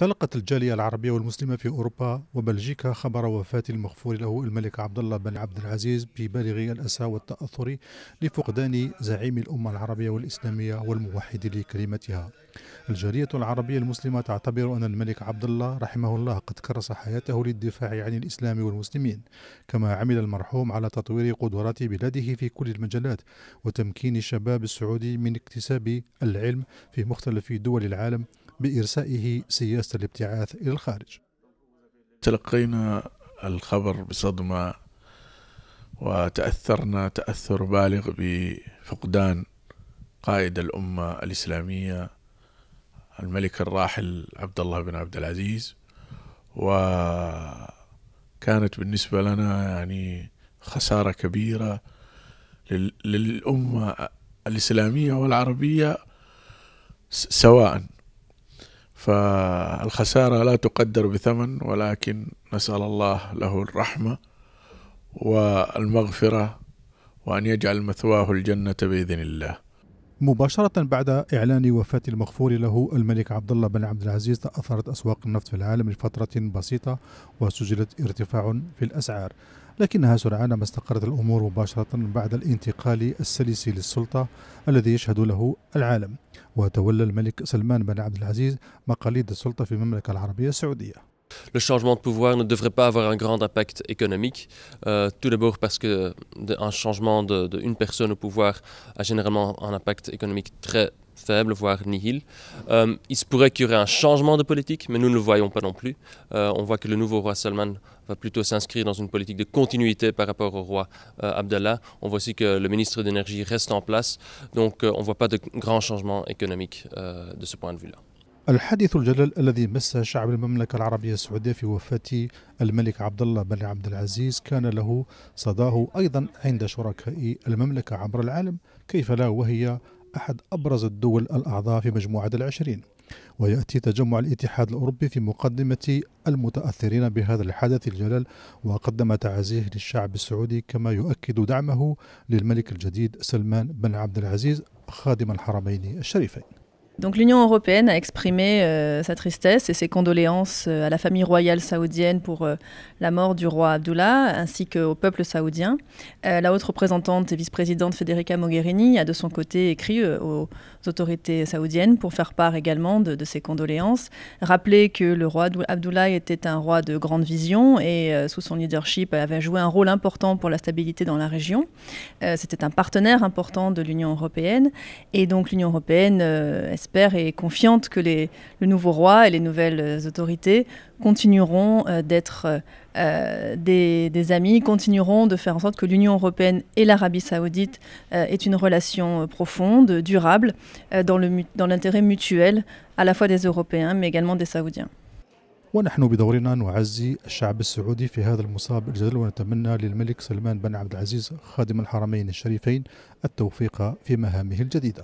تلقت الجالية العربية والمسلمة في أوروبا وبلجيكا خبر وفاة المغفور له الملك عبد الله بن عبد العزيز ببالغ الأسى والتأثر لفقدان زعيم الأمة العربية والإسلامية والموحد لكلمتها. الجالية العربية المسلمة تعتبر أن الملك عبد الله رحمه الله قد كرس حياته للدفاع عن الإسلام والمسلمين، كما عمل المرحوم على تطوير قدرات بلاده في كل المجالات وتمكين الشباب السعودي من اكتساب العلم في مختلف دول العالم بإرسائه سياسة الابتعاث إلى الخارج تلقينا الخبر بصدمة وتأثرنا تأثر بالغ بفقدان قائد الأمة الإسلامية الملك الراحل عبد الله بن عبد العزيز وكانت بالنسبة لنا يعني خسارة كبيرة للأمة الإسلامية والعربية سواء فالخسارة لا تقدر بثمن ولكن نسأل الله له الرحمة والمغفرة وأن يجعل مثواه الجنة بإذن الله مباشرة بعد إعلان وفاة المغفور له الملك عبد الله بن عبد العزيز تأثرت أسواق النفط في العالم لفترة بسيطة وسجلت ارتفاع في الأسعار لكنها سرعان ما استقرت الأمور مباشرة بعد الانتقال السلسي للسلطة الذي يشهد له العالم وتولى الملك سلمان بن عبد العزيز مقاليد السلطة في المملكة العربية السعودية le changement de pouvoir ne devrait pas avoir un grand impact économique. Euh, tout d'abord parce que un changement d'une personne au pouvoir a généralement un impact économique très faible, voire nihil. Euh, il se pourrait qu'il y aurait un changement de politique, mais nous ne le voyons pas non plus. Euh, on voit que le nouveau roi Salman va plutôt s'inscrire dans une politique de continuité par rapport au roi euh, Abdallah. On voit aussi que le ministre d'énergie reste en place, donc euh, on ne voit pas de grands changements économiques euh, de ce point de vue-là. الحادث الجلل الذي مس شعب المملكة العربية السعودية في وفاة الملك عبد الله بن عبد العزيز كان له صداه أيضا عند شركاء المملكة عبر العالم كيف لا وهي أحد أبرز الدول الأعضاء في مجموعة العشرين ويأتي تجمع الاتحاد الأوروبي في مقدمة المتأثرين بهذا الحدث الجلل وقدم تعازيه للشعب السعودي كما يؤكد دعمه للملك الجديد سلمان بن عبد العزيز خادم الحرمين الشريفين Donc l'Union européenne a exprimé euh, sa tristesse et ses condoléances euh, à la famille royale saoudienne pour euh, la mort du roi Abdullah ainsi qu'au peuple saoudien. la haute représentante et vice-présidente Federica Mogherini a de son côté écrit aux autorités saoudiennes pour faire part également de, ses condoléances, rappeler que le roi Abdullah était un roi de grande vision et sous son leadership avait joué un rôle important pour la stabilité dans la région. C'était un partenaire important de l'Union européenne et donc l'Union européenne espère l'espère, et confiante que les, le nouveau roi et les nouvelles autorités continueront euh, d'être euh, des, des, amis, continueront de faire en sorte que l'Union européenne et l'Arabie saoudite euh, aient une relation euh, profonde, durable, euh, dans l'intérêt mutuel à la fois des Européens mais également des Saoudiens. ونحن بدورنا نعزي الشعب السعودي في هذا المصاب الجليل ونتمنى للملك سلمان بن عبد العزيز خادم الحرمين الشريفين التوفيق في مهامه الجديده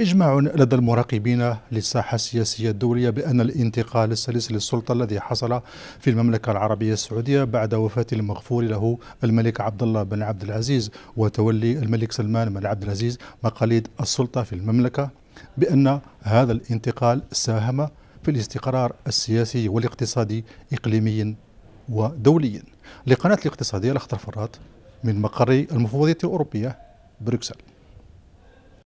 إجماع لدى المراقبين للساحة السياسية الدولية بأن الانتقال السلس للسلطة الذي حصل في المملكة العربية السعودية بعد وفاة المغفور له الملك عبد الله بن عبد العزيز وتولي الملك سلمان بن عبد العزيز مقاليد السلطة في المملكة بأن هذا الانتقال ساهم في الاستقرار السياسي والاقتصادي إقليميا ودوليا لقناة الاقتصادية الأخضر فرات من مقر المفوضية الأوروبية بروكسل